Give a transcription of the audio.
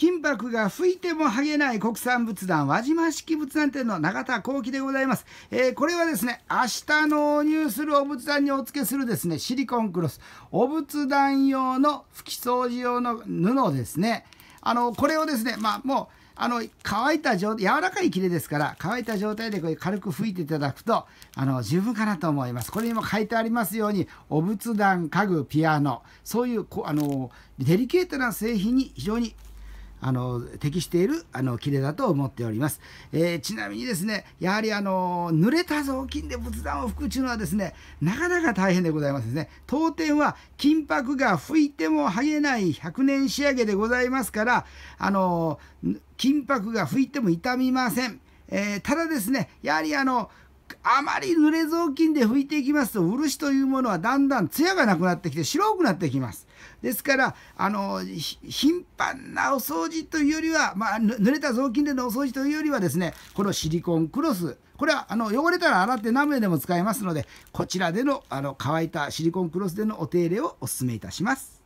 金箔が吹いても剥げない国産仏壇輪島式仏壇店の永田幸喜でございます、えー、これはですね明日納入するお仏壇にお付けするですねシリコンクロスお仏壇用の拭き掃除用の布ですねあのこれをですねまあもうあの乾いた状柔らかい切れですから乾いた状態でこれ軽く拭いていただくとあの十分かなと思いますこれにも書いてありますようにお仏壇家具ピアノそういうあのデリケートな製品に非常にあの適しているあの切れだと思っております、えー、ちなみにですねやはりあの濡れた雑巾で仏壇を拭くというのはですねなかなか大変でございますね当店は金箔が吹いても剥げない100年仕上げでございますからあの金箔が吹いても傷みません、えー、ただですねやはりあのあまり濡れ雑巾で拭いていきますと漆というものはだんだん艶がなくなってきて白くなってきます。ですからあの頻繁なお掃除というよりは、まあ、濡れた雑巾でのお掃除というよりはですねこのシリコンクロスこれはあの汚れたら洗って何名でも使えますのでこちらでのあの乾いたシリコンクロスでのお手入れをお勧めいたします。